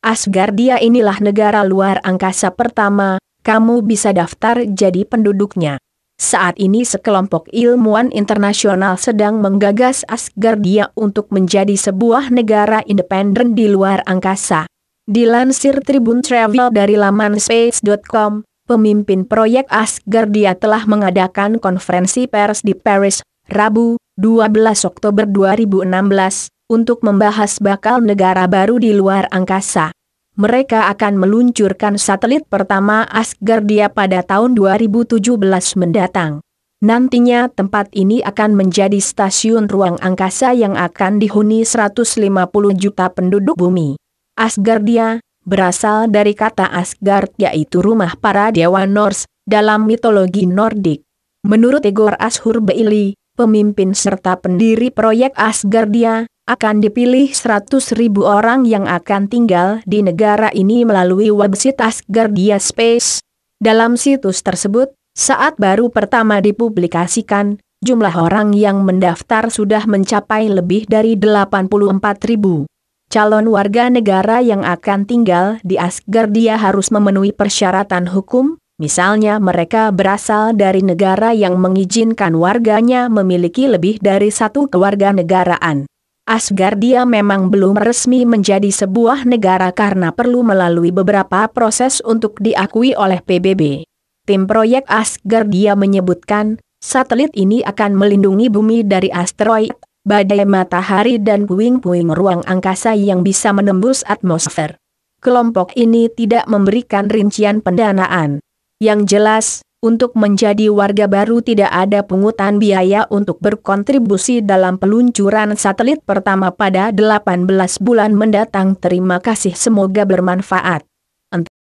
Asgardia inilah negara luar angkasa pertama, kamu bisa daftar jadi penduduknya. Saat ini sekelompok ilmuwan internasional sedang menggagas Asgardia untuk menjadi sebuah negara independen di luar angkasa. Dilansir Tribun Travel dari laman space.com, pemimpin proyek Asgardia telah mengadakan konferensi pers di Paris, Rabu, 12 Oktober 2016, untuk membahas bakal negara baru di luar angkasa. Mereka akan meluncurkan satelit pertama Asgardia pada tahun 2017 mendatang. Nantinya tempat ini akan menjadi stasiun ruang angkasa yang akan dihuni 150 juta penduduk bumi. Asgardia, berasal dari kata Asgard yaitu rumah para dewa Norse, dalam mitologi Nordik. Menurut Igor Ashur Beili, pemimpin serta pendiri proyek Asgardia, akan dipilih 100.000 ribu orang yang akan tinggal di negara ini melalui website Asgardia Space. Dalam situs tersebut, saat baru pertama dipublikasikan, jumlah orang yang mendaftar sudah mencapai lebih dari 84.000. Calon warga negara yang akan tinggal di Asgardia harus memenuhi persyaratan hukum, Misalnya mereka berasal dari negara yang mengizinkan warganya memiliki lebih dari satu kewarganegaraan. Asgardia memang belum resmi menjadi sebuah negara karena perlu melalui beberapa proses untuk diakui oleh PBB. Tim proyek Asgardia menyebutkan, satelit ini akan melindungi bumi dari asteroid, badai matahari dan puing-puing ruang angkasa yang bisa menembus atmosfer. Kelompok ini tidak memberikan rincian pendanaan. Yang jelas, untuk menjadi warga baru tidak ada pungutan biaya untuk berkontribusi dalam peluncuran satelit pertama pada 18 bulan mendatang. Terima kasih semoga bermanfaat.